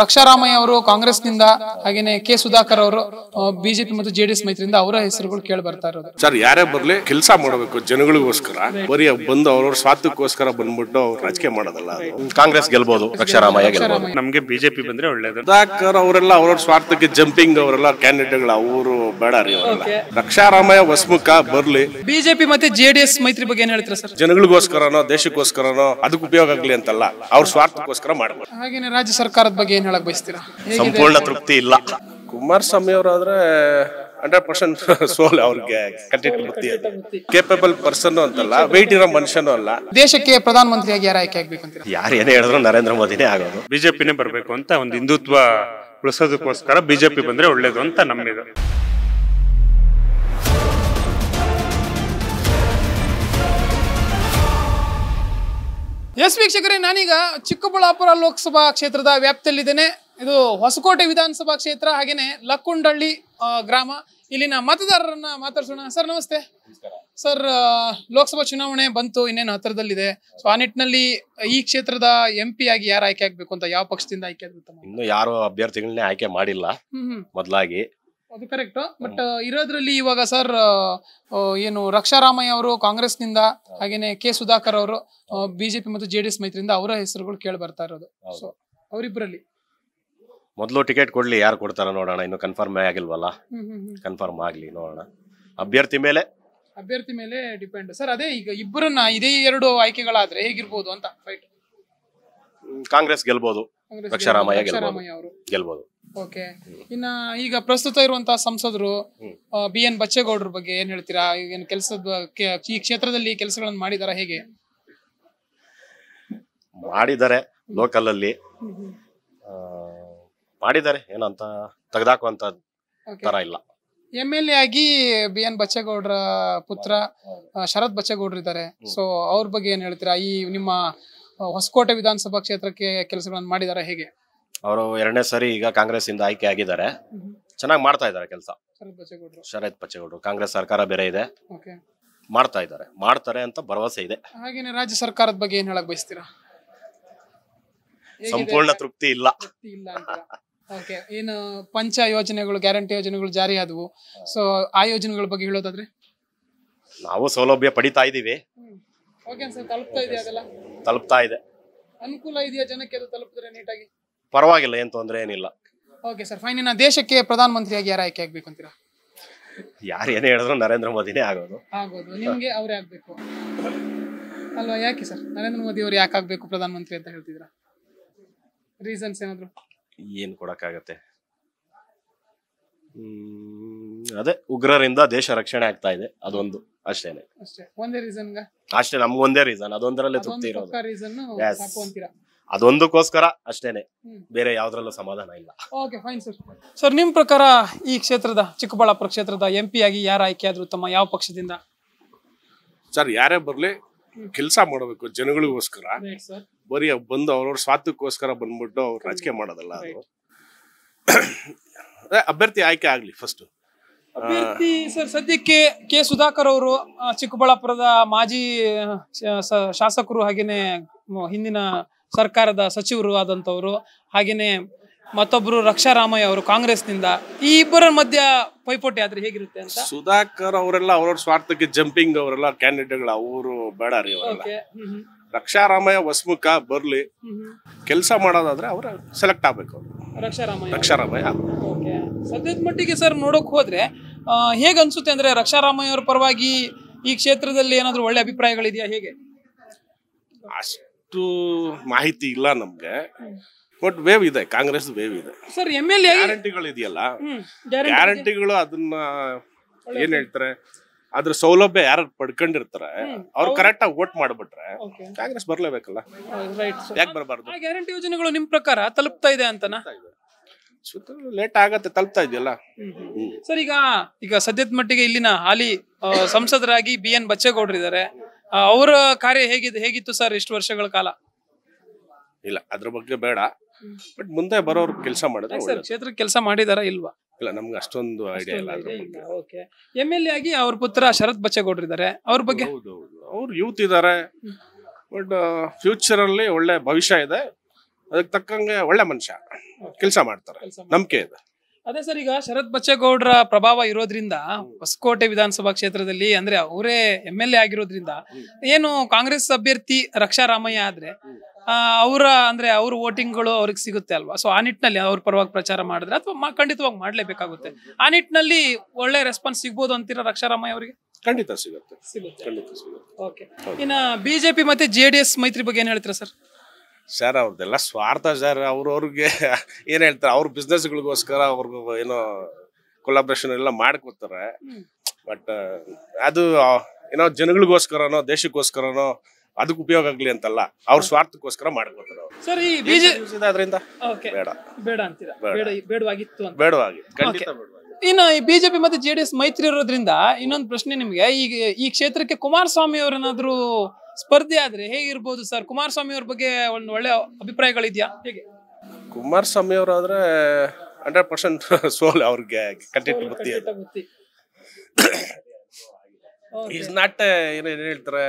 ರಕ್ಷಾರಾಮಯ್ಯ ಅವರು ಕಾಂಗ್ರೆಸ್ನಿಂದ ಹಾಗೇನೆ ಕೆ ಸುಧಾಕರ್ ಅವರು ಬಿಜೆಪಿ ಮತ್ತು ಜೆಡಿಎಸ್ ಮೈತ್ರಿಯಿಂದ ಅವರ ಹೆಸರುಗಳು ಕೇಳಿ ಬರ್ತಾ ಇರೋದು ಸರ್ ಯಾರೇ ಬರ್ಲಿ ಕೆಲಸ ಮಾಡಬೇಕು ಜನಗಳಿಗೋಸ್ಕರ ಬರೀ ಬಂದು ಅವ್ರವ್ರ ಸ್ವಾರ್ಥಕ್ಕೋಸ್ಕರ ಬಂದ್ಬಿಟ್ಟು ರಾಜಕೀಯ ಮಾಡೋದಲ್ಲ ಕಾಂಗ್ರೆಸ್ ಗೆಲ್ಬಹುದು ರಕ್ಷಾರಾಮಯ್ಯ ಗೆಲ್ಬಹುದು ನಮ್ಗೆ ಬಿಜೆಪಿ ಬಂದ್ರೆ ಒಳ್ಳೇದು ಸುಧಾಕರ್ ಅವರೆಲ್ಲ ಅವ್ರವ್ರ ಸ್ವಾರ್ಥಕ್ಕೆ ಜಂಪಿಂಗ್ ಅವರೆಲ್ಲ ಕ್ಯಾಂಡಿಡೇಟ್ಗಳು ಅವರು ಬೇಡ ರೀ ಅವರೆಲ್ಲ ರಕ್ಷಾರಾಮಯ್ಯ ವಸ್ಮುಖ ಬರ್ಲಿ ಬಿಜೆಪಿ ಮತ್ತೆ ಜೆಡಿಎಸ್ ಮೈತ್ರಿ ಬಗ್ಗೆ ಏನ್ ಹೇಳ್ತಾರೆ ಸರ್ ಜನಗಳಿಗೋಸ್ಕರನೋ ದೇಶಕ್ಕೋಸ್ಕರನೋ ಅದಕ್ಕೆ ಉಪಯೋಗ ಆಗ್ಲಿ ಅಂತಲ್ಲ ಅವ್ರ ಸ್ವಾರ್ಥಕ್ಕೋಸ್ಕರ ಮಾಡ್ಬೋದು ಹಾಗೇನೆ ರಾಜ್ಯ ಸರ್ಕಾರದ ಬಗ್ಗೆ ಏನ್ ಹೇಳಕ್ ಬಯಸ್ತೀರಾ ಸಂಪೂರ್ಣ ತೃಪ್ತಿ ಇಲ್ಲ ಕುಮಾರಸ್ವಾಮಿ ಅವರಾದ್ರೆ ಹಂಡ್ರೆಡ್ ಪರ್ಸೆಂಟ್ ಸೋಲ್ ಅವ್ರಿಗೆ ಕಂಟೆಂಟ್ ಕೇಪಬಲ್ ಪರ್ಸನ್ ಅಂತಲ್ಲ ವೈಟ್ ಇರೋ ಮನುಷ್ಯನೂ ಅಲ್ಲ ದೇಶಕ್ಕೆ ಪ್ರಧಾನ ಮಂತ್ರಿಯಾಗಿ ಯಾರು ಆಯ್ಕೆ ಆಗ್ಬೇಕು ಅಂತ ಯಾರು ಏನೇ ಹೇಳಿದ್ರು ನರೇಂದ್ರ ಮೋದಿನೇ ಆಗೋದು ಬಿಜೆಪಿನೇ ಬರಬೇಕು ಅಂತ ಒಂದು ಹಿಂದುತ್ವ ಉಳಿಸೋದಕ್ಕೋಸ್ಕರ ಬಿಜೆಪಿ ಬಂದ್ರೆ ಒಳ್ಳೇದು ಅಂತ ನಮ್ಮಿದು ಎಸ್ ವೀಕ್ಷಕರೇ ನಾನೀಗ ಚಿಕ್ಕಬಳ್ಳಾಪುರ ಲೋಕಸಭಾ ಕ್ಷೇತ್ರದ ವ್ಯಾಪ್ತಿಯಲ್ಲಿದ್ದೇನೆ ಇದು ಹೊಸಕೋಟೆ ವಿಧಾನಸಭಾ ಕ್ಷೇತ್ರ ಹಾಗೇನೆ ಲಕ್ಕುಂಡಳ್ಳಿ ಗ್ರಾಮ ಇಲ್ಲಿನ ಮತದಾರರನ್ನ ಮಾತಾಡ್ಸೋಣ ಸರ್ ನಮಸ್ತೆ ಸರ್ ಲೋಕಸಭಾ ಚುನಾವಣೆ ಬಂತು ಇನ್ನೇನು ಹತ್ತಿರದಲ್ಲಿದೆ ಸೊ ಆ ನಿಟ್ಟಿನಲ್ಲಿ ಈ ಕ್ಷೇತ್ರದ ಎಂ ಪಿ ಆಗಿ ಯಾರು ಆಯ್ಕೆ ಆಗ್ಬೇಕು ಅಂತ ಯಾವ ಪಕ್ಷದಿಂದ ಆಯ್ಕೆ ಆಗುತ್ತೆ ಇನ್ನು ಯಾರು ಅಭ್ಯರ್ಥಿಗಳನ್ನೇ ಆಯ್ಕೆ ಮಾಡಿಲ್ಲ ಮೊದಲಾಗಿ ಅದು ಕರೆಕ್ಟ್ ಬಟ್ ಇರೋದ್ರಲ್ಲಿ ಇವಾಗ ಸರ್ ಏನು ರಕ್ಷಾರಾಮಯ್ಯ ಅವರು ಕಾಂಗ್ರೆಸ್ ನಿಂದ ಹಾಗೇನೆ ಕೆ ಸುಧಾಕರ್ ಅವರು ಬಿಜೆಪಿ ಮತ್ತು ಜೆ ಜೆಡಿಎಸ್ ಮೈತ್ರಿಯಿಂದ ಅವರ ಹೆಸರುಗಳು ಕೇಳಿ ಬರ್ತಾ ಇರೋದು ಸೊ ಅವರಿಬ್ಬರಲ್ಲಿ ಮೊದಲು ಟಿಕೆಟ್ ಕೊಡ್ಲಿ ಯಾರು ಕೊಡ್ತಾರ ನೋಡೋಣ ಇನ್ನು ಕನ್ಫರ್ಮ್ ಆಗಿಲ್ವಲ್ಲ ಕನ್ಫರ್ಮ್ ಆಗ್ಲಿ ನೋಡೋಣ ಅಭ್ಯರ್ಥಿ ಮೇಲೆ ಅಭ್ಯರ್ಥಿ ಮೇಲೆ ಡಿಪೆಂಡ್ ಸರ್ ಅದೇ ಈಗ ಇಬ್ಬರನ್ನ ಇದೇ ಎರಡು ಆಯ್ಕೆಗಳಾದ್ರೆ ಹೇಗಿರ್ಬೋದು ಅಂತ ಫೈಟ್ ಕಾಂಗ್ರೆಸ್ ಗೆಲ್ಬಹುದು ಗೆಲ್ಬಹುದು ಓಕೆ ಇನ್ನ ಈಗ ಪ್ರಸ್ತುತ ಇರುವಂತ ಸಂಸದರು ಬಿ ಎನ್ ಬಚ್ಚೇಗೌಡ್ರ ಬಗ್ಗೆ ಏನ್ ಹೇಳ್ತೀರಾ ಏನ್ ಕೆಲಸದ ಈ ಕ್ಷೇತ್ರದಲ್ಲಿ ಕೆಲಸಗಳನ್ನು ಮಾಡಿದಾರ ಹೇಗೆ ಮಾಡಿದ್ದಾರೆ ಲೋಕಲ್ ಅಲ್ಲಿ ಮಾಡಿದ್ದಾರೆ ಏನಂತ ತೆಗೆದಾಕುವಂತ ತರ ಇಲ್ಲ ಎಮ್ ಎಲ್ ಎ ಆಗಿ ಬಿ ಎನ್ ಬಚ್ಚೇಗೌಡ್ರ ಪುತ್ರ ಶರತ್ ಬಚ್ಚೇಗೌಡ್ರ ಇದ್ದಾರೆ ಸೊ ಅವ್ರ ಬಗ್ಗೆ ಏನ್ ಹೇಳ್ತೀರಾ ಈ ನಿಮ್ಮ ಹೊಸಕೋಟೆ ವಿಧಾನಸಭಾ ಕ್ಷೇತ್ರಕ್ಕೆ ಕೆಲಸಗಳನ್ನು ಮಾಡಿದ್ದಾರೆ ಹೇಗೆ ಅವರು ಎರಡನೇ ಸರಿ ಈಗ ಕಾಂಗ್ರೆಸ್ ಇಂದ ಆಯ್ಕೆ ಆಗಿದ್ದಾರೆ ಚೆನ್ನಾಗಿ ಮಾಡ್ತಾ ಇದ್ದಾರೆ ಕೆಲಸ ಶರತ್ ಬಚ್ಚೇಗೌಡರು ಕಾಂಗ್ರೆಸ್ ಸರ್ಕಾರ ಬೇರೆ ಇದೆ ಮಾಡ್ತಾ ಇದ್ದಾರೆ ಮಾಡ್ತಾರೆ ಅಂತ ಭರವಸೆ ಇದೆ ಹಾಗೇನೆ ರಾಜ್ಯ ಸರ್ಕಾರದ ಬಗ್ಗೆ ಏನ್ ಹೇಳಕ್ ಬಯಸ್ತೀರಾ ಸಂಪೂರ್ಣ ತೃಪ್ತಿ ಇಲ್ಲ ಓಕೆ ಏನು ಪಂಚ ಯೋಜನೆಗಳು ಗ್ಯಾರಂಟಿ ಯೋಜನೆಗಳು ಜಾರಿ ಆದವು ಸೊ ಆ ಯೋಜನೆಗಳ ಬಗ್ಗೆ ಹೇಳೋದಾದ್ರೆ ನಾವು ಸೌಲಭ್ಯ ಪಡಿತಾ ಇದೀವಿ ತಲುಪ್ತಾ ಇದೆಯಾ ತಲುಪ್ತಾ ಇದೆ ಅನುಕೂಲ ಇದೆಯಾ ಜನಕ್ಕೆ ಅದು ತಲುಪಿದ್ರೆ ನೀಟಾಗಿ ಪರವಾಗಿಲ್ಲ ಏನು ತೊಂದರೆ ಏನಿಲ್ಲ ಓಕೆ ಸರ್ ಫೈನ್ ಇನ್ನ ದೇಶಕ್ಕೆ ಮಂತ್ರಿಯಾಗಿ ಯಾರು ಆಯ್ಕೆ ಆಗ್ಬೇಕು ಅಂತೀರಾ ಯಾರು ಏನೇ ಹೇಳಿದ್ರು ನರೇಂದ್ರ ಮೋದಿನೇ ಆಗೋದು ಆಗೋದು ನಿಮಗೆ ಅವರೇ ಆಗ್ಬೇಕು ಅಲ್ವಾ ಯಾಕೆ ಸರ್ ನರೇಂದ್ರ ಮೋದಿ ಅವ್ರು ಯಾಕೆ ಆಗ್ಬೇಕು ಮಂತ್ರಿ ಅಂತ ಹೇಳ್ತಿದ್ರ ರೀಸನ್ಸ್ ಏನಾದ್ರು ಏನು ಕೊಡಕ್ಕಾಗತ್ತೆ ಅದೇ ಉಗ್ರರಿಂದ ದೇಶ ರಕ್ಷಣೆ ಆಗ್ತಾ ಇದೆ ಅದೊಂದು ಅಷ್ಟೇನೆ ಅಷ್ಟೇ ಒಂದೇ ರೀಸನ್ಗ ಅಷ್ಟೇ ಒಂದೇ ರೀಸನ್ ಅದೊಂದರಲ್ಲೇ ತೃಪ್ತಿ ಇರೋದು ಅದೊಂದಕ್ಕೋಸ್ಕರ ಅಷ್ಟೇನೆ ಬೇರೆ ಯಾವ್ದ್ರಲ್ಲೂ ಸಮಾಧಾನ ಇಲ್ಲ ಸರ್ ನಿಮ್ ಪ್ರಕಾರ ಈ ಕ್ಷೇತ್ರದ ಚಿಕ್ಕಬಳ್ಳಾಪುರ ಕ್ಷೇತ್ರದ ಎಂ ಪಿ ಆಗಿ ಯಾರು ಆದ್ರು ತಮ್ಮ ಯಾವ ಪಕ್ಷದಿಂದ ಸರ್ ಯಾರೇ ಬರ್ಲಿ ಕೆಲಸ ಮಾಡಬೇಕು ಜನಗಳಿಗೋಸ್ಕರ ಬರಿ ಬರೀ ಬಂದು ಅವ್ರವ್ರ ಸ್ವಾರ್ಥಕ್ಕೋಸ್ಕರ ಬಂದ್ಬಿಟ್ಟು ಅವ್ರು ರಾಜಕೀಯ ಮಾಡೋದಲ್ಲ ಅದು ಅಭ್ಯರ್ಥಿ ಆಯ್ಕೆ ಆಗ್ಲಿ ಫಸ್ಟ್ ಅಭ್ಯರ್ಥಿ ಸರ್ ಸದ್ಯಕ್ಕೆ ಕೆ ಸುಧಾಕರ್ ಅವರು ಚಿಕ್ಕಬಳ್ಳಾಪುರದ ಮಾಜಿ ಶಾಸಕರು ಹಾಗೇನೆ ಹಿಂದಿನ ಸರ್ಕಾರದ ಸಚಿವರು ಆದಂತವ್ರು ಹಾಗೇನೆ ಮತ್ತೊಬ್ರು ರಕ್ಷಾ ರಾಮಯ್ಯ ಅವರು ಕಾಂಗ್ರೆಸ್ನಿಂದ ಈ ಇಬ್ಬರ ಮಧ್ಯ ಪೈಪೋಟಿ ಆದ್ರೆ ಹೇಗಿರುತ್ತೆ ಅಂತ ಸುಧಾಕರ್ ಅವರೆಲ್ಲ ಅವ್ರವ್ರ ಸ್ವಾರ್ಥಕ್ಕೆ ಜಂಪಿಂಗ್ ಅವರೆಲ್ಲ ಕ್ಯಾಂಡಿಡೇಟ್ಗಳು ಅವರು ಬೇಡ ರೀ ಅವರೆಲ್ಲ ರಕ್ಷಾ ರಾಮಯ್ಯ ಬರ್ಲಿ ಕೆಲಸ ಮಾಡೋದಾದ್ರೆ ಅವ್ರ ಸೆಲೆಕ್ಟ್ ಆಗ್ಬೇಕು ಅವರು ರಕ್ಷಾರಾಮಯ್ಯ ಓಕೆ ಸದ್ಯದ ಮಟ್ಟಿಗೆ ಸರ್ ನೋಡೋಕೆ ಹೋದ್ರೆ ಹೇಗೆ ಅನಿಸುತ್ತೆ ಅಂದರೆ ರಕ್ಷಾರಾಮಯ್ಯ ಅವ್ರ ಪರವಾಗಿ ಈ ಕ್ಷೇತ್ರದಲ್ಲಿ ಏನಾದರೂ ಒಳ್ಳೆ ಅಭಿಪ್ರಾಯಗಳಿದೆಯಾ ಹೇಗೆ ಅಷ್ಟು ಮಾಹಿತಿ ಇಲ್ಲ ನಮಗೆ ಬಟ್ ವೇವ್ ಇದೆ ಕಾಂಗ್ರೆಸ್ ವೇವ್ ಇದೆ ಸರ್ ಎಮ್ ಎಲ್ ಎ ಗ್ಯಾರಂಟಿಗಳು ಇದೆಯಲ್ಲ ಗ್ಯಾರಂಟಿಗಳು ಅದನ್ನ ಏನ್ ಹೇಳ್ತಾರೆ ಅದ್ರ ಸೌಲಭ್ಯ ಯಾರು ಪಡ್ಕೊಂಡಿರ್ತಾರೆ ಅವ್ರು ಕರೆಕ್ಟ್ ಆಗಿ ವೋಟ್ ಮಾಡ್ಬಿಟ್ರೆ ಕಾಂಗ್ರೆಸ್ ಬರ್ಲೇಬೇಕಲ್ಲ ಯಾಕೆ ಬರಬಾರ್ದು ಗ್ಯಾರಂಟಿ ಯೋಜನೆಗಳು ನಿಮ್ ಪ್ರಕಾರ ತಲುಪ್ತಾ ಇದೆ ಅಂತನಾ ಲೇಟ್ ಆಗತ್ತೆ ತಲುಪ್ತಾ ಇದೆಯಲ್ಲ ಸರ್ ಈಗ ಈಗ ಸದ್ಯದ ಮಟ್ಟಿಗೆ ಇಲ್ಲಿನ ಹಾಲಿ ಸಂಸದರಾಗಿ ಬಿ ಎನ್ ಇದ್ದಾರೆ ಅವರ ಕಾರ್ಯ ಹೇಗಿದೆ ಹೇಗಿತ್ತು ಸರ್ ಇಷ್ಟು ವರ್ಷಗಳ ಕಾಲ ಇಲ್ಲ ಅದ್ರ ಬಗ್ಗೆ ಬೇಡ ಬಟ್ ಮುಂದೆ ಬರೋರು ಕೆಲಸ ಮಾಡಿದ್ರೆ ಕ್ಷೇತ್ರಕ್ಕೆ ಕೆಲಸ ಮಾಡಿದಾರ ಇಲ್ವಾ ಇಲ್ಲ ನಮ್ಗೆ ಅಷ್ಟೊಂದು ಐಡಿಯಾ ಇಲ್ಲ ಆಗಿ ಅವ್ರ ಪುತ್ರ ಶರತ್ ಬಚ್ಚೇಗೌಡ್ರು ಇದ್ದಾರೆ ಅವ್ರ ಬಗ್ಗೆ ಹೌದು ಅವ್ರು ಯೂತ್ ಇದ್ದಾರೆ ಬಟ್ ಫ್ಯೂಚರ್ ಅಲ್ಲಿ ಒಳ್ಳೆ ಭವಿಷ್ಯ ಇದೆ ಅದಕ್ಕೆ ತಕ್ಕಂಗೆ ಒಳ್ಳೆ ಮನುಷ್ಯ ಕೆಲಸ ಮಾಡ್ತಾರೆ ನಂಬಿಕೆ ಇದೆ ಅದೇ ಸರ್ ಈಗ ಶರತ್ ಬಚ್ಚೇಗೌಡರ ಪ್ರಭಾವ ಇರೋದ್ರಿಂದ ಹೊಸಕೋಟೆ ವಿಧಾನಸಭಾ ಕ್ಷೇತ್ರದಲ್ಲಿ ಅಂದ್ರೆ ಅವರೇ ಎಂ ಎಲ್ ಎ ಆಗಿರೋದ್ರಿಂದ ಏನು ಕಾಂಗ್ರೆಸ್ ಅಭ್ಯರ್ಥಿ ರಕ್ಷಾ ರಾಮಯ್ಯ ಆದ್ರೆ ಅವರ ಅಂದ್ರೆ ಅವ್ರ ವೋಟಿಂಗ್ಗಳು ಅವ್ರಿಗೆ ಸಿಗುತ್ತೆ ಅಲ್ವಾ ಸೊ ಆ ನಿಟ್ಟಿನಲ್ಲಿ ಅವ್ರ ಪರವಾಗಿ ಪ್ರಚಾರ ಮಾಡಿದ್ರೆ ಅಥವಾ ಖಂಡಿತವಾಗಿ ಮಾಡಲೇಬೇಕಾಗುತ್ತೆ ಆ ನಿಟ್ಟಿನಲ್ಲಿ ಒಳ್ಳೆ ರೆಸ್ಪಾನ್ಸ್ ಸಿಗ್ಬೋದು ಅಂತೀರಾ ರಕ್ಷಾರಾಮಯ್ಯ ಅವರಿಗೆ ಖಂಡಿತ ಸಿಗುತ್ತೆ ಓಕೆ ಇನ್ನ ಬಿಜೆಪಿ ಮತ್ತೆ ಜೆ ಡಿ ಎಸ್ ಮೈತ್ರಿ ಬಗ್ಗೆ ಏನ್ ಹೇಳ್ತೀರಾ ಸರ್ ಸರ್ ಅವ್ರದ್ದೆಲ್ಲ ಸ್ವಾರ್ಥ ಸರ್ ಅವ್ರಿಗೆ ಏನ್ ಹೇಳ್ತಾರೆ ಅವ್ರ ಬಿಸ್ನೆಸ್ಗಳಿಗೋಸ್ಕರ ಅವ್ರಿಗು ಏನೋ ಕೊಲಾಬ್ರೇಷನ್ ಎಲ್ಲ ಮಾಡ್ಕೊತಾರೆ ಬಟ್ ಅದು ಏನೋ ಜನಗಳಿಗೋಸ್ಕರನೋ ದೇಶಕ್ಕೋಸ್ಕರನೋ ಅದಕ್ಕೆ ಉಪಯೋಗ ಆಗ್ಲಿ ಅಂತಲ್ಲ ಅವ್ರ ಸ್ವಾರ್ಥಕ್ಕೋಸ್ಕರ ಮಾಡ್ಕೊತಾರೆ ಸರ್ ಈ ಬಿಜೆಪಿ ಈ ಬಿಜೆಪಿ ಮತ್ತೆ ಜೆಡಿಎಸ್ ಮೈತ್ರಿ ಇರೋದ್ರಿಂದ ಇನ್ನೊಂದು ಪ್ರಶ್ನೆ ನಿಮಗೆ ಈಗ ಈ ಕ್ಷೇತ್ರಕ್ಕೆ ಕುಮಾರಸ್ವಾಮಿ ಅವರೇನಾದ್ರೂ ಸ್ಪರ್ಧೆ ಆದ್ರೆ ಹೇಗಿರ್ಬೋದು ಸರ್ ಕುಮಾರಸ್ವಾಮಿ ಅವ್ರ ಬಗ್ಗೆ ಒಂದು ಒಳ್ಳೆ ಅಭಿಪ್ರಾಯಗಳಿದ್ಯಾ ಹೇಗೆ ಕುಮಾರಸ್ವಾಮಿ ಅವರಾದ್ರೆ ಹಂಡ್ರೆಡ್ ಪರ್ಸೆಂಟ್ ಸೋಲ್ ಅವ್ರಿಗೆ ಕಂಟೆಂಟ್ ಬುತ್ತಿ ನಾಟ್ ಏನೇನು ಹೇಳ್ತಾರೆ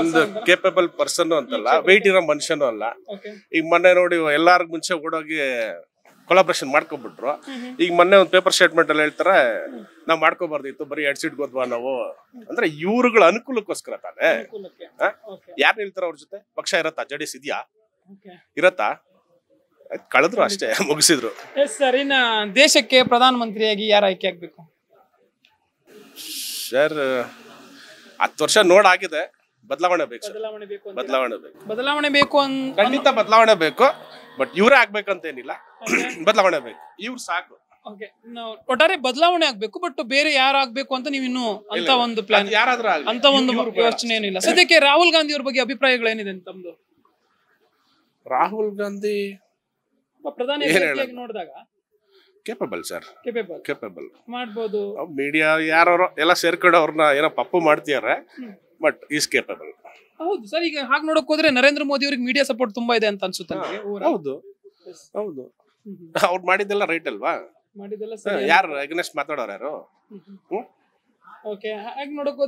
ಒಂದು ಕೇಪಬಲ್ ಪರ್ಸನ್ ಅಂತಲ್ಲ ವೆಯ್ಟ್ ಇರೋ ಮನುಷ್ಯನು ಅಲ್ಲ ಈಗ ಮೊನ್ನೆ ನೋಡಿ ಎಲ್ಲಾರ್ಗು ಮುಂಚೆ ಓಡೋಗಿ ಕೊಲಾಬ್ರೇಷನ್ ಮಾಡ್ಕೊಬಿಟ್ರು ಈಗ ಮೊನ್ನೆ ಒಂದು ಪೇಪರ್ ಸ್ಟೇಟ್ಮೆಂಟ್ ಅಲ್ಲಿ ಹೇಳ್ತಾರೆ ನಾವು ಮಾಡ್ಕೋಬಾರ್ದಿತ್ತು ಬರೀ ಎಡ್ ಸೀಟ್ ನಾವು ಅಂದ್ರೆ ಇವ್ರುಗಳ ಅನುಕೂಲಕ್ಕೋಸ್ಕರ ತಾನೇ ಯಾರು ಹೇಳ್ತಾರ ಅವ್ರ ಜೊತೆ ಪಕ್ಷ ಇರತ್ತಾ ಜೆಡಿಎಸ್ ಇದೆಯಾ ಇರತ್ತಾ ಕಳೆದ್ರು ಅಷ್ಟೇ ಮುಗಿಸಿದ್ರು ಸರ್ ಇನ್ನ ದೇಶಕ್ಕೆ ಪ್ರಧಾನ ಮಂತ್ರಿಯಾಗಿ ಯಾರು ಆಯ್ಕೆ ಆಗ್ಬೇಕು ಸರ್ ಹತ್ತು ವರ್ಷ ಆಗಿದೆ ಬದಲಾವಣೆ ಬೇಕು ಬದಲಾವಣೆ ಬೇಕು ಬದಲಾವಣೆ ಬೇಕು ಅಂತ ಖಂಡಿತ ಬದಲಾವಣೆ ಬೇಕು ಬಟ್ ಇವರೇ ಏನಿಲ್ಲ ಬದಲಾವಣೆ ಬೇಕು ಇವ್ರು ಸಾಕು ಒಟ್ಟಾರೆ ಬದಲಾವಣೆ ಆಗ್ಬೇಕು ಬಟ್ ಬೇರೆ ಯಾರು ಆಗ್ಬೇಕು ಅಂತ ನೀವು ಇನ್ನು ಅಂತ ಒಂದು ಪ್ಲಾನ್ ಯಾರಾದ್ರೂ ಅಂತ ಒಂದು ಯೋಚನೆ ಏನಿಲ್ಲ ಸದ್ಯಕ್ಕೆ ರಾಹುಲ್ ಗಾಂಧಿ ಅವ್ರ ಬಗ್ಗೆ ಅಭಿಪ್ರಾಯಗಳೇನಿದೆ ತಮ್ದು ರಾಹುಲ್ ಗಾಂಧಿ ಪ್ರಧಾನಿ ನೋಡಿದಾಗ ಕೇಪಬಲ್ ಸರ್ ಕೇಪೇಬಲ್ ಕೇಪಬಲ್ ಮಾಡ್ಬೋದು ಮೀಡಿಯಾ ಯಾರು ಎಲ್ಲ ಸೇರ್ಕೊಂಡು ಅವ್ರನ್ನ ಏನೋ ಪಪ್ಪು ಮಾಡ್ತೀಯಾರೆ ಬಟ್ ಈಸ್ ಕೇಪಬಲ್ ಹೌದು ಸರ್ ಈಗ ಹಾಗೆ ನೋಡಕ್ ಹೋದ್ರೆ ನರೇಂದ್ರ ಮೋದಿ ಅವ್ರಿಗೆ ಮೀಡಿಯಾ ಸಪೋರ್ಟ್ ತುಂಬಾ ಇದೆ ಅಂತ ಅನ್ಸುತ್ತೆ ಹೌದು ಹೌದು ಅವ್ರು ಮಾಡಿದ್ದೆಲ್ಲ ರೈಟ್ ಅಲ್ವಾ ಮಾಡಿದ್ದೆಲ್ಲ ಯಾರು ಅಗ್ನೆಸ್ಟ್ ಮಾತಾಡೋರು ಯಾರು ಓಕೆ ಹಾಗೆ ನೋಡಕ್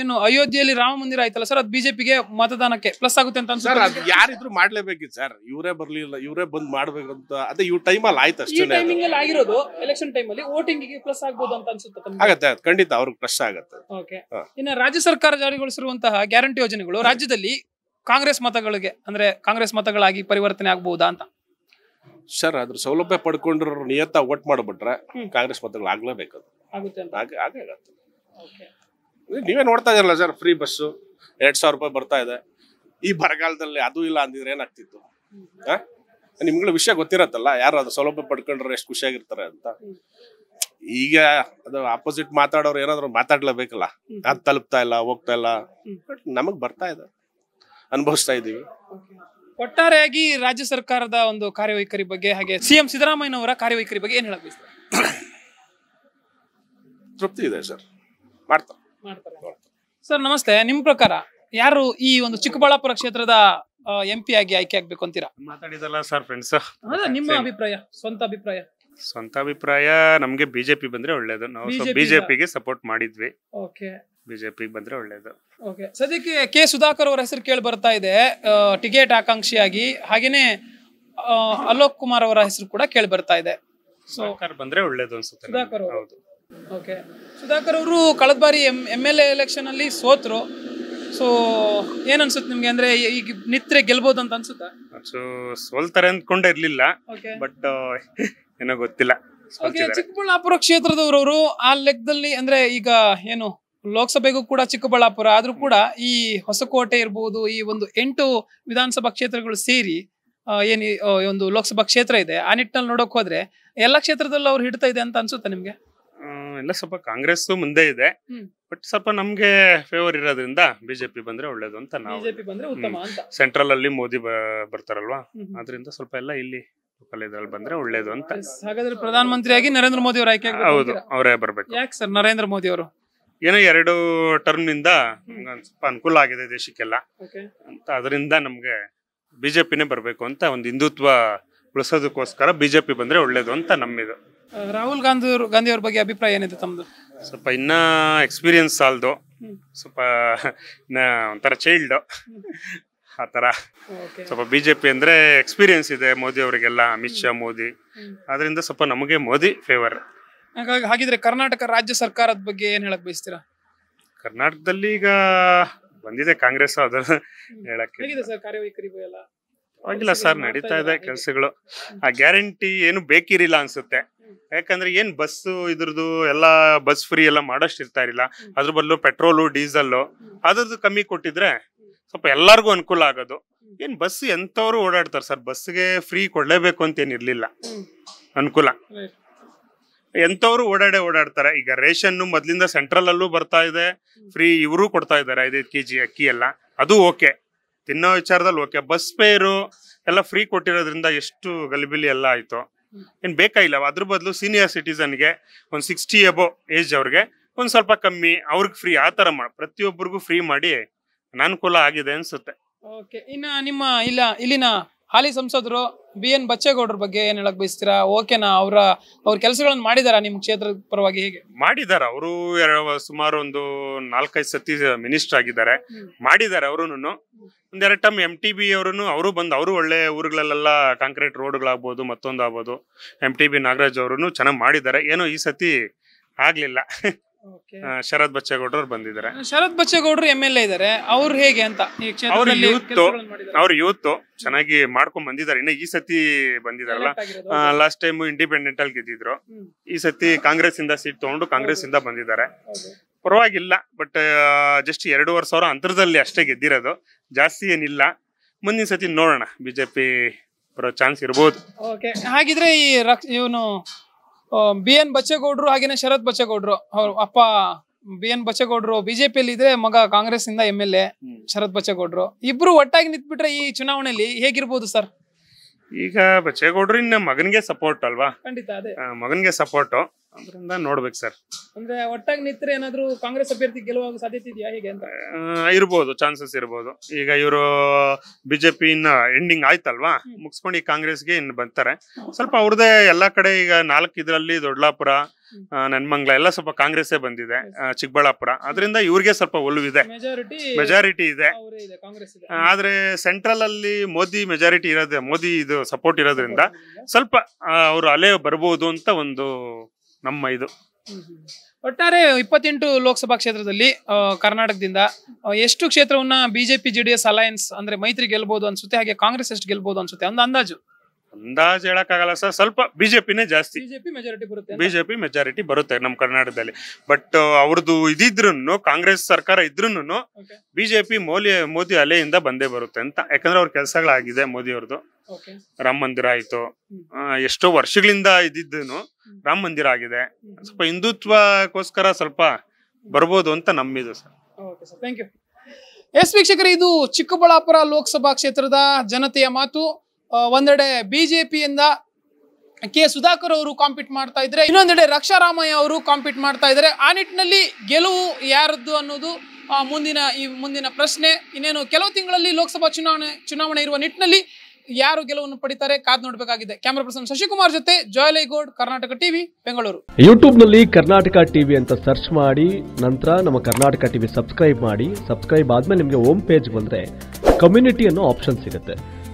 ಏನು ಅಯೋಧ್ಯೆಯಲ್ಲಿ ರಾಮ ಮಂದಿರ ಆಯ್ತಲ್ಲ ಸರ್ ಅದು ಬಿಜೆಪಿಗೆ ಮತದಾನಕ್ಕೆ ಪ್ಲಸ್ ಆಗುತ್ತೆ ಅಂತ ಸರ್ ಅದು ಯಾರಿದ್ರು ಮಾಡ್ಲೇಬೇಕಿತ್ತು ಸರ್ ಇವರೇ ಬರ್ಲಿಲ್ಲ ಇವರೇ ಬಂದ್ ಅಂತ ಅದೇ ಇವ್ ಟೈಮಲ್ಲಿ ಆಯ್ತು ಅಷ್ಟೇ ಟೈಮಿಂಗ್ ಅಲ್ಲಿ ಆಗಿರೋದು ಎಲೆಕ್ಷನ್ ಟೈಮ್ ಅಲ್ಲಿ ವೋಟಿಂಗ್ ಗೆ ಪ್ಲಸ್ ಆಗ್ಬೋದು ಅಂತ ಅನ್ಸುತ್ತೆ ಖಂಡಿತ ಅವ್ರಿಗೆ ಪ್ರಶ್ನೆ ಆಗತ್ತೆ ಓಕೆ ರಾಜ್ಯ ಸರ್ಕಾರ ಜಾರಿಗೊಳಿಸಿರುವಂತಹ ಗ್ಯಾರಂಟಿ ಯೋಜನೆಗಳು ರಾಜ್ಯದಲ್ಲಿ ಕಾಂಗ್ರೆಸ್ ಮತಗಳಿಗೆ ಅಂದ್ರೆ ಕಾಂಗ್ರೆಸ್ ಮತಗಳಾಗಿ ಪರಿವರ್ತನೆ ಆಗಬಹುದಾ ಅಂತ ಸರ್ ಅದ್ರ ಸೌಲಭ್ಯ ಪಡ್ಕೊಂಡಿರೋ ನಿಯತ್ತ ಓಟ್ ಮಾಡ್ಬಿಟ್ರೆ ಕಾಂಗ್ರೆಸ್ ಮತಗಳಾಗ್ಲೇಬೇಕು ಆಗ್ಲೇಬೇಕು ಆಗೇ ಆಗುತ್ತೆ ನೀವೇ ನೋಡ್ತಾ ಇದ್ರಲ್ಲ ಸರ್ ಫ್ರೀ ಬಸ್ಸು ಎರಡ್ ಸಾವಿರ ರೂಪಾಯಿ ಬರ್ತಾ ಇದೆ ಈ ಬರಗಾಲದಲ್ಲಿ ಅದು ಇಲ್ಲ ಅಂದಿದ್ರೆ ಏನಾಗ್ತಿತ್ತು ನಿಮ್ಗಳ ವಿಷಯ ಗೊತ್ತಿರತ್ತಲ್ಲ ಯಾರು ಅದು ಸೌಲಭ್ಯ ಪಡ್ಕೊಂಡ್ರೆ ಎಷ್ಟು ಖುಷಿಯಾಗಿರ್ತಾರೆ ಅಂತ ಈಗ ಅದು ಆಪೋಸಿಟ್ ಮಾತಾಡೋರು ಏನಾದ್ರು ಮಾತಾಡ್ಲೇಬೇಕಲ್ಲ ಅದು ತಲುಪ್ತಾ ಇಲ್ಲ ಹೋಗ್ತಾ ಇಲ್ಲ ಬಟ್ ನಮಗ್ ಬರ್ತಾ ಇದೆ ಅನುಭವಿಸ್ತಾ ಇದೀವಿ ಒಟ್ಟಾರೆಯಾಗಿ ರಾಜ್ಯ ಸರ್ಕಾರದ ಒಂದು ಕಾರ್ಯವೈಖರಿ ಬಗ್ಗೆ ಹಾಗೆ ಸಿಎಂ ಸಿದ್ದರಾಮಯ್ಯನವರ ಕಾರ್ಯವೈಖರಿ ಬಗ್ಗೆ ಏನ್ ಹೇಳಬೇಕು ತೃಪ್ತಿ ಇದೆ ಸರ್ ಸರ್ ನಮಸ್ತೆ ನಿಮ್ ಪ್ರಕಾರ ಯಾರು ಈ ಒಂದು ಚಿಕ್ಕಬಳ್ಳಾಪುರ ಕ್ಷೇತ್ರದ ಎಂ ಪಿ ಆಗಿ ಆಯ್ಕೆ ಆಗ್ಬೇಕು ಅಂತೀರಾ ಮಾತಾಡಿದಲ್ಲ ಸರ್ ಫ್ರೆಂಡ್ಸ್ ನಿಮ್ಮ ಅಭಿಪ್ರಾಯ ಸ್ವಂತ ಅಭಿಪ್ರಾಯ ಸ್ವಂತ ಅಭಿಪ್ರಾಯ ನಮ್ಗೆ ಬಿಜೆಪಿ ಬಂದ್ರೆ ಒಳ್ಳೇದು ನಾವು ಬಿಜೆಪಿಗೆ ಸಪೋರ್ಟ್ ಮಾಡಿದ್ವಿ ಓಕೆ ಬಿಜೆಪಿ ಬಂದ್ರೆ ಒಳ್ಳೇದು ಓಕೆ ಸದ್ಯಕ್ಕೆ ಕೆ ಸುಧಾಕರ್ ಅವರ ಹೆಸರು ಕೇಳಿ ಬರ್ತಾ ಇದೆ ಟಿಕೆಟ್ ಆಕಾಂಕ್ಷಿಯಾಗಿ ಹಾಗೇನೆ ಅಲೋಕ್ ಕುಮಾರ್ ಅವರ ಹೆಸರು ಕೂಡ ಕೇಳಿ ಬರ್ತಾ ಇದೆ ಸುಧಾಕರ್ ಬಂದ್ರೆ ಒಳ್ಳೇದು ಅನ್ಸುತ್ತೆ ಸುಧಾಕರ್ ಹೌದು ಓಕೆ ಸುಧಾಕರ್ ಅವರು ಕಳೆದ ಬಾರಿ ಎಮ್ ಎಮ್ ಎಲ್ ಎ ಎಲೆಕ್ಷನಲ್ಲಿ ಸೋತರು ಸೊ ಏನು ಅನ್ಸುತ್ತೆ ನಿಮಗೆ ಅಂದ್ರೆ ಈಗ ನಿತ್ರೆ ಗೆಲ್ಬೋದು ಅಂತ ಅನ್ಸುತ್ತಾ ಸೊ ಸೋಲ್ತಾರೆ ಅಂದ್ಕೊಂಡೇ ಇರಲಿಲ್ಲ ಬಟ್ ಏನೋ ಗೊತ್ತಿಲ್ಲ ಓಕೆ ಚಿಕ್ಕಬಳ್ಳಾಪುರ ಅವರು ಆ ಲೆಕ್ಕದಲ್ಲಿ ಅಂದ್ರೆ ಈಗ ಏನು ಲೋಕಸಭೆಗೂ ಕೂಡ ಚಿಕ್ಕಬಳ್ಳಾಪುರ ಆದ್ರೂ ಕೂಡ ಈ ಹೊಸಕೋಟೆ ಇರ್ಬೋದು ಈ ಒಂದು ಎಂಟು ವಿಧಾನಸಭಾ ಕ್ಷೇತ್ರಗಳು ಸೇರಿ ಏನು ಒಂದು ಲೋಕಸಭಾ ಕ್ಷೇತ್ರ ಇದೆ ಆ ನಿಟ್ಟಿನಲ್ಲಿ ನೋಡೋಕೆ ಹೋದ್ರೆ ಎಲ್ಲ ಕ್ಷೇತ್ರದಲ್ಲೂ ಅವ್ರು ಹಿಡ್ತಾ ಇದೆ ಅಂತ ಅನ್ಸುತ್ತೆ ನಿಮಗೆ ಎಲ್ಲ ಸ್ವಲ್ಪ ಕಾಂಗ್ರೆಸ್ ಮುಂದೆ ಇದೆ ಬಟ್ ಸ್ವಲ್ಪ ನಮ್ಗೆ ಫೇವರ್ ಇರೋದ್ರಿಂದ ಬಿಜೆಪಿ ಬಂದ್ರೆ ಒಳ್ಳೇದು ಅಂತ ನಾವು ಸೆಂಟ್ರಲ್ ಅಲ್ಲಿ ಮೋದಿ ಬರ್ತಾರಲ್ವಾ ಅದರಿಂದ ಸ್ವಲ್ಪ ಎಲ್ಲ ಇಲ್ಲಿ ಬಂದ್ರೆ ಒಳ್ಳೇದು ಅಂತ ಹಾಗಾದ್ರೆ ಪ್ರಧಾನ ಮಂತ್ರಿಯಾಗಿ ನರೇಂದ್ರ ಮೋದಿ ಅವರು ಆಯ್ಕೆ ಹೌದು ಅವರೇ ಬರ್ಬೇಕು ಸರ್ ನರೇಂದ್ರ ಮೋದಿ ಅವರು ಏನೋ ಎರಡು ಟರ್ಮ್ ನಿಂದ ಸ್ವಲ್ಪ ಅನುಕೂಲ ಆಗಿದೆ ದೇಶಕ್ಕೆಲ್ಲ ಅಂತ ಅದರಿಂದ ನಮ್ಗೆ ಬಿಜೆಪಿನೇ ಬರ್ಬೇಕು ಅಂತ ಒಂದು ಹಿಂದುತ್ವ ಉಳಿಸೋದಕ್ಕೋಸ್ಕರ ಬಿಜೆಪಿ ಬಂದ್ರೆ ಒಳ್ಳೇದು ಅಂತ ನಮ್ಮಿದು ರಾಹುಲ್ ಗಾಂಧಿ ಅವ್ರ ಬಗ್ಗೆ ಅಭಿಪ್ರಾಯ ಏನಿದೆ ತಮ್ಮದು ಸ್ವಲ್ಪ ಇನ್ನ ಎಕ್ಸ್ಪೀರಿಯನ್ಸ್ ಸಾಲ್ದು ಸ್ವಲ್ಪ ಒಂಥರ ಚೈಲ್ಡ್ ಆ ಥರ ಸ್ವಲ್ಪ ಬಿ ಜೆ ಪಿ ಎಕ್ಸ್ಪೀರಿಯನ್ಸ್ ಇದೆ ಮೋದಿ ಅವರಿಗೆಲ್ಲ ಅಮಿತ್ ಶಾ ಮೋದಿ ಅದರಿಂದ ಸ್ವಲ್ಪ ನಮಗೆ ಮೋದಿ ಫೇವರ್ ಹಾಗಾಗಿ ಹಾಗಿದ್ರೆ ಕರ್ನಾಟಕ ರಾಜ್ಯ ಸರ್ಕಾರದ ಬಗ್ಗೆ ಏನು ಹೇಳಕ್ ಬಯಸ್ತೀರಾ ಕರ್ನಾಟಕದಲ್ಲಿ ಈಗ ಬಂದಿದೆ ಕಾಂಗ್ರೆಸ್ ಅದರ ಹೇಳಕ್ಕೆ ಆಗಿಲ್ಲ ಸರ್ ನಡೀತಾ ಇದೆ ಕೆಲಸಗಳು ಆ ಗ್ಯಾರಂಟಿ ಏನು ಬೇಕಿರಿಲ್ಲ ಅನ್ಸುತ್ತೆ ಯಾಕಂದ್ರೆ ಏನ್ ಬಸ್ ಇದ್ರದ್ದು ಎಲ್ಲ ಬಸ್ ಫ್ರೀ ಎಲ್ಲ ಮಾಡೋಷ್ಟು ಇರ್ತಾ ಇರಲಿಲ್ಲ ಅದ್ರ ಬದಲು ಪೆಟ್ರೋಲು ಡೀಸೆಲ್ ಅದ್ರದ್ದು ಕಮ್ಮಿ ಕೊಟ್ಟಿದ್ರೆ ಸ್ವಲ್ಪ ಎಲ್ಲಾರ್ಗು ಅನುಕೂಲ ಆಗೋದು ಏನ್ ಬಸ್ ಎಂತವ್ರು ಓಡಾಡ್ತಾರೆ ಸರ್ ಬಸ್ಗೆ ಫ್ರೀ ಕೊಡ್ಲೇಬೇಕು ಅಂತ ಇರ್ಲಿಲ್ಲ ಅನುಕೂಲ ಎಂತವ್ರು ಓಡಾಡೇ ಓಡಾಡ್ತಾರೆ ಈಗ ರೇಷನ್ ಮೊದ್ಲಿಂದ ಸೆಂಟ್ರಲ್ ಅಲ್ಲೂ ಬರ್ತಾ ಇದೆ ಫ್ರೀ ಇವರು ಕೊಡ್ತಾ ಇದ್ದಾರೆ ಐದೈದು ಕೆಜಿ ಅಕ್ಕಿ ಎಲ್ಲ ಅದು ಓಕೆ ತಿನ್ನೋ ವಿಚಾರದಲ್ಲಿ ಓಕೆ ಬಸ್ ಫೇರು ಎಲ್ಲ ಫ್ರೀ ಕೊಟ್ಟಿರೋದ್ರಿಂದ ಎಷ್ಟು ಗಲಿಬಿಲಿ ಎಲ್ಲ ಆಯಿತು ಏನು ಬೇಕಾಗಿಲ್ಲ ಅದ್ರ ಬದಲು ಸೀನಿಯರ್ ಸಿಟಿಸನ್ಗೆ ಒಂದು ಸಿಕ್ಸ್ಟಿ ಅಬೋ ಏಜ್ ಅವ್ರಿಗೆ ಒಂದು ಸ್ವಲ್ಪ ಕಮ್ಮಿ ಅವ್ರಿಗೆ ಫ್ರೀ ಆ ಥರ ಮಾಡಿ ಪ್ರತಿಯೊಬ್ಬರಿಗೂ ಫ್ರೀ ಮಾಡಿ ಅನಾನುಕೂಲ ಆಗಿದೆ ಅನಿಸುತ್ತೆ ಓಕೆ ಇನ್ನು ನಿಮ್ಮ ಇಲ್ಲ ಇಲ್ಲಿನ ಹಾಲಿ ಸಂಸದರು ಬಿ ಎನ್ ಬಚ್ಚೇಗೌಡರ ಬಗ್ಗೆ ಏನ್ ಹೇಳಕ್ ಬಯಸ್ತೀರಾ ಓಕೆನಾ ಅವರ ಅವ್ರ ಕೆಲಸಗಳನ್ನ ಮಾಡಿದಾರ ನಿಮ್ ಕ್ಷೇತ್ರದ ಪರವಾಗಿ ಹೇಗೆ ಮಾಡಿದಾರ ಅವರು ಸುಮಾರು ಒಂದು ನಾಲ್ಕೈದು ಸತಿ ಮಿನಿಸ್ಟರ್ ಆಗಿದ್ದಾರೆ ಮಾಡಿದ್ದಾರೆ ಅವರುನು ಒಂದೆರಡು ಟೈಮ್ ಎಂ ಟಿ ಬಿ ಅವರು ಅವರು ಬಂದು ಅವರು ಒಳ್ಳೆ ಊರುಗಳಲ್ಲೆಲ್ಲ ಕಾಂಕ್ರೀಟ್ ರೋಡ್ಗಳಾಗ್ಬೋದು ಮತ್ತೊಂದು ಆಗ್ಬೋದು ಎಂ ಟಿ ಬಿ ನಾಗರಾಜ್ ಅವರು ಚೆನ್ನಾಗಿ ಮಾಡಿದ್ದಾರೆ ಏನೋ ಈ ಸತಿ ಆಗ್ಲಿಲ್ಲ ಶರತ್ ಬಚ್ಚೇಗೌಡರು ಬಂದಿದ್ದಾರೆ ಶರತ್ ಬಚ್ಚೇಗೌಡರು ಎಂ ಎಲ್ ಎ ಇದ್ದಾರೆ ಅವ್ರು ಹೇಗೆ ಅಂತ ಅವ್ರ ಯೂತ್ ಅವ್ರ ಯೂತ್ ಚೆನ್ನಾಗಿ ಮಾಡ್ಕೊಂಡ್ ಬಂದಿದ್ದಾರೆ ಇನ್ನ ಈ ಸತಿ ಬಂದಿದಾರಲ್ಲ ಲಾಸ್ಟ್ ಟೈಮ್ ಇಂಡಿಪೆಂಡೆಂಟ್ ಅಲ್ಲಿ ಗೆದ್ದಿದ್ರು ಈ ಸತಿ ಕಾಂಗ್ರೆಸ್ ಇಂದ ಸೀಟ್ ತಗೊಂಡು ಕಾಂಗ್ರೆಸ್ ಇಂದ ಬಂದಿದ್ದಾರೆ ಪರವಾಗಿಲ್ಲ ಬಟ್ ಜಸ್ಟ್ ವರ್ಷ ಸಾವಿರ ಅಂತರದಲ್ಲಿ ಅಷ್ಟೇ ಗೆದ್ದಿರೋದು ಜಾಸ್ತಿ ಏನಿಲ್ಲ ಮುಂದಿನ ಸತಿ ನೋಡೋಣ ಬಿಜೆಪಿ ಬರೋ ಚಾನ್ಸ್ ಇರ್ಬೋದು ಹಾಗಿದ್ರೆ ಈ ಇವನು ಬಿ ಎನ್ ಬಚ್ಚೇಗೌಡರು ಹಾಗೇನೆ ಶರತ್ ಬಚ್ಚೇಗೌಡರು ಅವ್ರ ಅಪ್ಪ ಬಿ ಎನ್ ಬಚ್ಚೇಗೌಡರು ಬಿಜೆಪಿಯಲ್ಲಿ ಇದ್ರೆ ಮಗ ಕಾಂಗ್ರೆಸ್ ಇಂದ ಎಂ ಎಲ್ ಎ ಶರತ್ ಬಚ್ಚೇಗೌಡರು ಇಬ್ರು ಒಟ್ಟಾಗಿ ನಿಂತ್ಬಿಟ್ರೆ ಈ ಚುನಾವಣೆಯಲ್ಲಿ ಹೇಗಿರ್ಬೋದು ಸರ್ ಈಗ ಬಚ್ಚೇಗೌಡರು ಇನ್ನ ಮಗನಿಗೆ ಸಪೋರ್ಟ್ ಅಲ್ವಾ ಖಂಡಿತ ಅದೇ ಮಗನಿಗೆ ಸಪೋರ್ಟ್ ಅದರಿಂದ ನೋಡ್ಬೇಕು ಸರ್ ಅಂದ್ರೆ ಒಟ್ಟಾಗಿ ನಿಂತರೆ ಏನಾದ್ರು ಕಾಂಗ್ರೆಸ್ ಅಭ್ಯರ್ಥಿ ಸಾಧ್ಯತೆ ಇದೆಯಾ ಹೇಗೆ ಅಂತ ಇರ್ಬೋದು ಚಾನ್ಸಸ್ ಇರ್ಬೋದು ಈಗ ಇವರು ಬಿಜೆಪಿ ಇನ್ನ ಎಂಡಿಂಗ್ ಆಯ್ತಲ್ವಾ ಮುಗಿಸ್ಕೊಂಡು ಈ ಕಾಂಗ್ರೆಸ್ಗೆ ಇನ್ನು ಬಂತಾರೆ ಸ್ವಲ್ಪ ಅವ್ರದೇ ಎಲ್ಲಾ ಕಡೆ ಈಗ ನಾಲ್ಕು ಇದರಲ್ಲಿ ದೊಡ್ಡಲಾಪುರ ನನ್ಮಂಗ್ಲ ನೆನ್ಮಂಗ್ಲ ಎಲ್ಲ ಸ್ವಲ್ಪ ಕಾಂಗ್ರೆಸ್ ಬಂದಿದೆ ಚಿಕ್ಕಬಳ್ಳಾಪುರ ಅದರಿಂದ ಇವ್ರಿಗೆ ಸ್ವಲ್ಪ ಒಲುವಿದೆ ಮೆಜಾರಿಟಿ ಇದೆ ಕಾಂಗ್ರೆಸ್ ಆದ್ರೆ ಸೆಂಟ್ರಲ್ ಅಲ್ಲಿ ಮೋದಿ ಮೆಜಾರಿಟಿ ಇರೋದೇ ಮೋದಿ ಇದು ಸಪೋರ್ಟ್ ಇರೋದ್ರಿಂದ ಸ್ವಲ್ಪ ಅವರು ಅವ್ರು ಅಲೆ ಬರ್ಬೋದು ಅಂತ ಒಂದು ನಮ್ಮ ಇದು ಒಟ್ಟಾರೆ ಇಪ್ಪತ್ತೆಂಟು ಲೋಕಸಭಾ ಕ್ಷೇತ್ರದಲ್ಲಿ ಕರ್ನಾಟಕದಿಂದ ಎಷ್ಟು ಕ್ಷೇತ್ರವನ್ನ ಬಿಜೆಪಿ ಜೆಡಿಎಸ್ ಅಲಯನ್ಸ್ ಅಂದ್ರೆ ಮೈತ್ರಿ ಗೆಲ್ಬಹುದು ಅನ್ಸುತ್ತೆ ಹಾಗೆ ಕಾಂಗ್ರೆಸ್ ಎಷ್ಟು ಗೆಲ್ಬಹುದು ಅನ್ಸುತ್ತೆ ಒಂದು ಅಂದಾಜು ಅಂದಾಜ್ ಹೇಳಕ್ಕಾಗಲ್ಲ ಸರ್ ಸ್ವಲ್ಪ ಬಿಜೆಪಿನೇ ಜಾಸ್ತಿ ಬಿಜೆಪಿ ಮೆಜಾರಿಟಿ ಬರುತ್ತೆ ಬರುತ್ತೆ ನಮ್ಮ ಕರ್ನಾಟಕದಲ್ಲಿ ಬಟ್ ಅವ್ರದ್ದು ಇದ್ರೂ ಕಾಂಗ್ರೆಸ್ ಸರ್ಕಾರ ಇದ್ರೂ ಬಿಜೆಪಿ ಮೋಲಿ ಮೋದಿ ಅಲೆಯಿಂದ ಬಂದೇ ಬರುತ್ತೆ ಅಂತ ಯಾಕಂದ್ರೆ ಅವ್ರ ಕೆಲಸಗಳಾಗಿದೆ ಮೋದಿ ಅವ್ರದ್ದು ರಾಮ ಮಂದಿರ ಆಯ್ತು ಎಷ್ಟೋ ವರ್ಷಗಳಿಂದ ಇದ್ದಿದ್ದು ರಾಮ ಮಂದಿರ ಆಗಿದೆ ಸ್ವಲ್ಪ ಹಿಂದುತ್ವಕ್ಕೋಸ್ಕರ ಸ್ವಲ್ಪ ಬರ್ಬೋದು ಅಂತ ನಂಬಿದ್ದು ಸರ್ ಎಸ್ ವೀಕ್ಷಕರು ಇದು ಚಿಕ್ಕಬಳ್ಳಾಪುರ ಲೋಕಸಭಾ ಕ್ಷೇತ್ರದ ಜನತೆಯ ಮಾತು ಒಂದೆಡೆ ಬಿಜೆಪಿಯಿಂದ ಕೆ ಸುಧಾಕರ್ ಅವರು ಕಾಂಪೀಟ್ ಮಾಡ್ತಾ ಇದ್ರೆ ಇನ್ನೊಂದೆಡೆ ರಕ್ಷಾರಾಮಯ್ಯ ಅವರು ಕಾಂಪೀಟ್ ಮಾಡ್ತಾ ಇದ್ದಾರೆ ಆ ನಿಟ್ಟಿನಲ್ಲಿ ಗೆಲುವು ಯಾರದ್ದು ಅನ್ನೋದು ಮುಂದಿನ ಈ ಮುಂದಿನ ಪ್ರಶ್ನೆ ಇನ್ನೇನು ಕೆಲವು ತಿಂಗಳಲ್ಲಿ ಲೋಕಸಭಾ ಚುನಾವಣೆ ಚುನಾವಣೆ ಇರುವ ನಿಟ್ಟಿನಲ್ಲಿ ಯಾರು ಗೆಲುವನ್ನು ಪಡಿತಾರೆ ಕಾದ್ ನೋಡಬೇಕಾಗಿದೆ ಕ್ಯಾಮರಾ ಪರ್ಸನ್ ಶಶಿಕುಮಾರ್ ಜೊತೆ ಜೋಯಲೇಗೌಡ್ ಕರ್ನಾಟಕ ಟಿವಿ ಬೆಂಗಳೂರು ಯೂಟ್ಯೂಬ್ ನಲ್ಲಿ ಕರ್ನಾಟಕ ಟಿವಿ ಅಂತ ಸರ್ಚ್ ಮಾಡಿ ನಂತರ ನಮ್ಮ ಕರ್ನಾಟಕ ಟಿವಿ ಸಬ್ಸ್ಕ್ರೈಬ್ ಮಾಡಿ ಸಬ್ಸ್ಕ್ರೈಬ್ ಆದ್ಮೇಲೆ ನಿಮಗೆ ಹೋಮ್ ಪೇಜ್ ಬಂದ್ರೆ ಕಮ್ಯುನಿಟಿ ಅನ್ನೋ ಆಪ್ಷನ್ ಸಿಗುತ್ತೆ